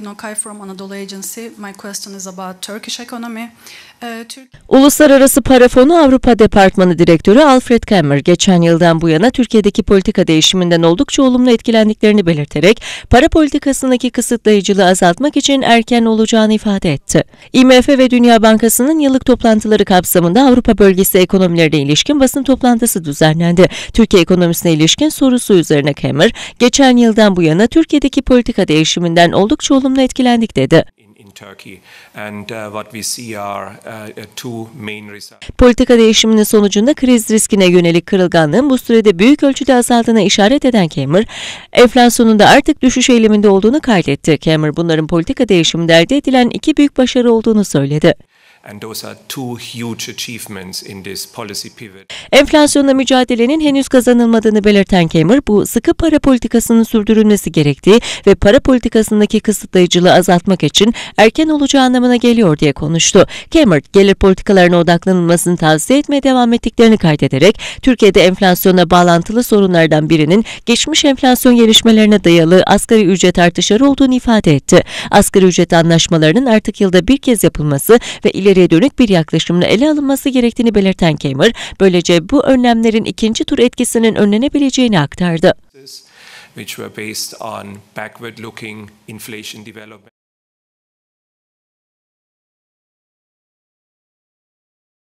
Günokay from Anadolu Agency. My question is about Turkish economy. Ee, Uluslararası Para Fonu Avrupa Departmanı Direktörü Alfred Kemmer geçen yıldan bu yana Türkiye'deki politika değişiminden oldukça olumlu etkilendiklerini belirterek para politikasındaki kısıtlayıcılığı azaltmak için erken olacağını ifade etti. IMF ve Dünya Bankası'nın yıllık toplantıları kapsamında Avrupa bölgesi ekonomilerine ilişkin basın toplantısı düzenlendi. Türkiye ekonomisine ilişkin sorusu üzerine Kemmer geçen yıldan bu yana Türkiye'deki politika değişiminden oldukça olumlu olumlu etkilendik dedi. Uh, uh, uh, politika değişiminin sonucunda kriz riskine yönelik kırılganlığın bu sürede büyük ölçüde azaldığına işaret eden Cameron, enflasyonun da artık düşüş eğiliminde olduğunu kaydetti. Cameron bunların politika değişiminde elde edilen iki büyük başarı olduğunu söyledi. Enflasyonla mücadelenin henüz kazanılmadığını belirten Kemer, bu sıkı para politikasının sürdürülmesi gerektiği ve para politikasındaki kısıtlayıcılığı azaltmak için erken olacağı anlamına geliyor diye konuştu. Kemer, gelir politikalarına odaklanılmasını tavsiye etmeye devam ettiklerini kaydederek, Türkiye'de enflasyona bağlantılı sorunlardan birinin geçmiş enflasyon gelişmelerine dayalı asgari ücret artışları olduğunu ifade etti. Asgari ücret anlaşmalarının artık yılda bir kez yapılması ve ileri ileriye dönük bir yaklaşımla ele alınması gerektiğini belirten Kemer, böylece bu önlemlerin ikinci tur etkisinin önlenebileceğini aktardı.